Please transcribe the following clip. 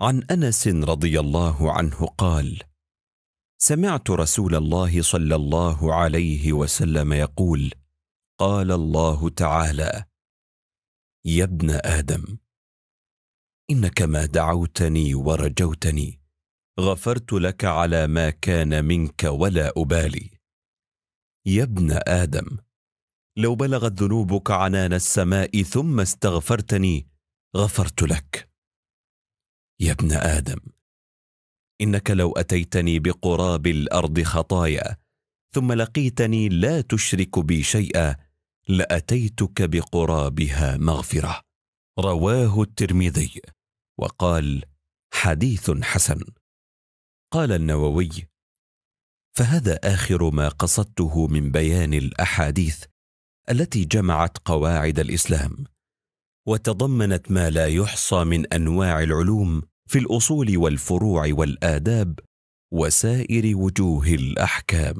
عن انس رضي الله عنه قال سمعت رسول الله صلى الله عليه وسلم يقول قال الله تعالى يا ابن ادم انك ما دعوتني ورجوتني غفرت لك على ما كان منك ولا ابالي يا ابن ادم لو بلغت ذنوبك عنان السماء ثم استغفرتني غفرت لك يا ابن ادم انك لو اتيتني بقراب الارض خطايا ثم لقيتني لا تشرك بي شيئا لاتيتك بقرابها مغفره رواه الترمذي وقال حديث حسن قال النووي فهذا اخر ما قصدته من بيان الاحاديث التي جمعت قواعد الاسلام وتضمنت ما لا يحصى من انواع العلوم في الاصول والفروع والاداب وسائر وجوه الاحكام